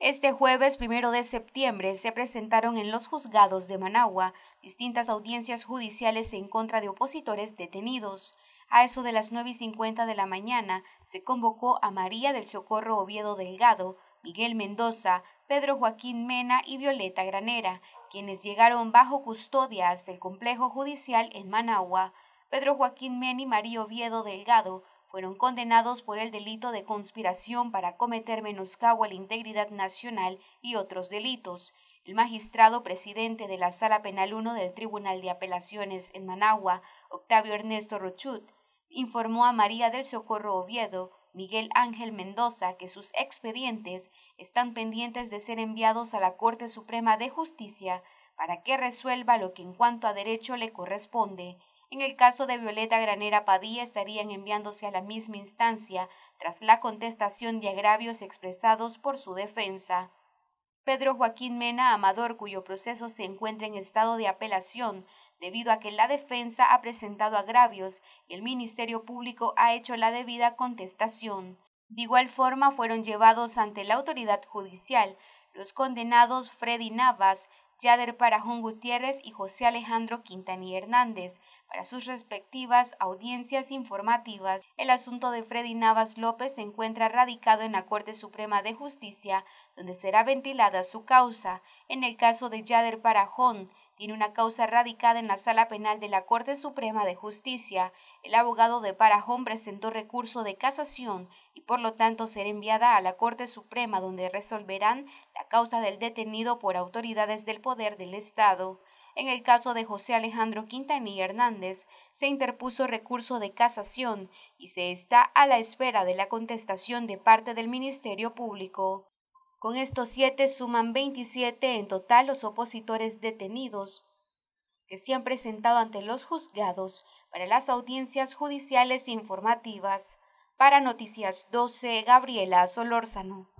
Este jueves primero de septiembre se presentaron en los juzgados de Managua distintas audiencias judiciales en contra de opositores detenidos. A eso de las nueve y cincuenta de la mañana se convocó a María del Socorro Oviedo Delgado, Miguel Mendoza, Pedro Joaquín Mena y Violeta Granera, quienes llegaron bajo custodia hasta el complejo judicial en Managua. Pedro Joaquín Mena y María Oviedo Delgado fueron condenados por el delito de conspiración para cometer menoscabo a la integridad nacional y otros delitos. El magistrado presidente de la Sala Penal 1 del Tribunal de Apelaciones en Managua, Octavio Ernesto Rochut, informó a María del Socorro Oviedo, Miguel Ángel Mendoza, que sus expedientes están pendientes de ser enviados a la Corte Suprema de Justicia para que resuelva lo que en cuanto a derecho le corresponde. En el caso de Violeta Granera Padilla estarían enviándose a la misma instancia tras la contestación de agravios expresados por su defensa. Pedro Joaquín Mena Amador, cuyo proceso se encuentra en estado de apelación debido a que la defensa ha presentado agravios y el Ministerio Público ha hecho la debida contestación. De igual forma fueron llevados ante la autoridad judicial los condenados Freddy Navas Yader Parajón Gutiérrez y José Alejandro Quintanil Hernández para sus respectivas audiencias informativas. El asunto de Freddy Navas López se encuentra radicado en la Corte Suprema de Justicia, donde será ventilada su causa. En el caso de Yader Parajón, tiene una causa radicada en la Sala Penal de la Corte Suprema de Justicia. El abogado de Parajón presentó recurso de casación y por lo tanto será enviada a la Corte Suprema donde resolverán la causa del detenido por autoridades del poder del Estado. En el caso de José Alejandro Quintanilla Hernández, se interpuso recurso de casación y se está a la espera de la contestación de parte del Ministerio Público. Con estos siete suman 27 en total los opositores detenidos que se han presentado ante los juzgados para las audiencias judiciales informativas. Para Noticias 12, Gabriela Solórzano.